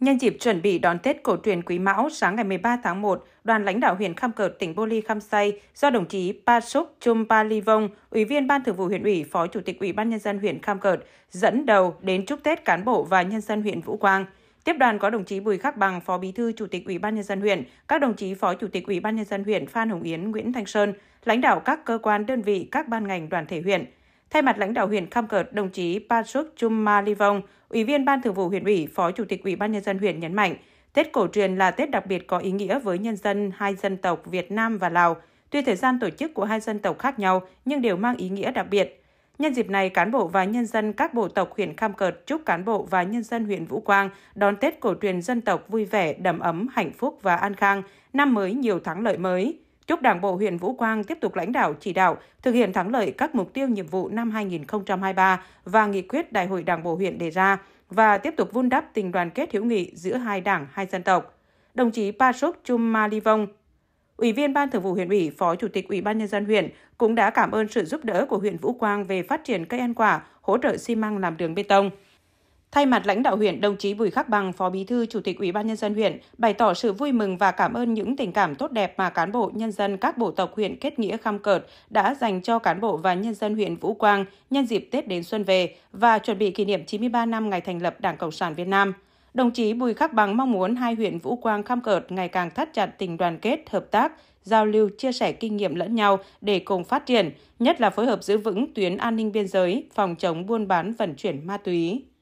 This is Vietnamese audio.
Nhân dịp chuẩn bị đón Tết cổ truyền Quý Mão, sáng ngày 13 tháng 1, đoàn lãnh đạo huyện Kham Cợt, tỉnh Bô Ly Kham Say do đồng chí Pasuk Chumpa Ly Vong, Ủy viên Ban Thường vụ huyện ủy, Phó Chủ tịch Ủy ban Nhân dân huyện Kham Cợt, dẫn đầu đến chúc Tết cán bộ và nhân dân huyện Vũ Quang. Tiếp đoàn có đồng chí Bùi Khắc Bằng, Phó Bí thư Chủ tịch Ủy ban nhân dân huyện, các đồng chí Phó Chủ tịch Ủy ban nhân dân huyện Phan Hồng Yến, Nguyễn Thanh Sơn, lãnh đạo các cơ quan đơn vị, các ban ngành đoàn thể huyện. Thay mặt lãnh đạo huyện Kham Cợt, đồng chí Patrick Chuma Livong, Ủy viên Ban Thường vụ huyện ủy, Phó Chủ tịch Ủy ban Nhân dân huyện nhấn mạnh, Tết cổ truyền là Tết đặc biệt có ý nghĩa với nhân dân hai dân tộc Việt Nam và Lào. Tuy thời gian tổ chức của hai dân tộc khác nhau nhưng đều mang ý nghĩa đặc biệt. Nhân dịp này, cán bộ và nhân dân các bộ tộc huyện Kham Cợt chúc cán bộ và nhân dân huyện Vũ Quang đón Tết cổ truyền dân tộc vui vẻ, đầm ấm, hạnh phúc và an khang, năm mới nhiều thắng lợi mới. Chúc Đảng bộ huyện Vũ Quang tiếp tục lãnh đạo chỉ đạo thực hiện thắng lợi các mục tiêu nhiệm vụ năm 2023 và nghị quyết Đại hội Đảng bộ huyện đề ra và tiếp tục vun đắp tình đoàn kết hữu nghị giữa hai đảng, hai dân tộc. Đồng chí Pasok Chumalivong, Ủy viên Ban Thường vụ huyện ủy, Phó Chủ tịch Ủy ban nhân dân huyện cũng đã cảm ơn sự giúp đỡ của huyện Vũ Quang về phát triển cây ăn quả, hỗ trợ xi măng làm đường bê tông. Thay mặt lãnh đạo huyện, đồng chí Bùi Khắc Bằng, Phó Bí thư Chủ tịch Ủy ban nhân dân huyện bày tỏ sự vui mừng và cảm ơn những tình cảm tốt đẹp mà cán bộ nhân dân các bộ tộc huyện Kết Nghĩa Khăm Cợt đã dành cho cán bộ và nhân dân huyện Vũ Quang nhân dịp Tết đến xuân về và chuẩn bị kỷ niệm 93 năm ngày thành lập Đảng Cộng sản Việt Nam. Đồng chí Bùi Khắc Bằng mong muốn hai huyện Vũ Quang Khăm Cợt ngày càng thắt chặt tình đoàn kết, hợp tác, giao lưu, chia sẻ kinh nghiệm lẫn nhau để cùng phát triển, nhất là phối hợp giữ vững tuyến an ninh biên giới, phòng chống buôn bán vận chuyển ma túy.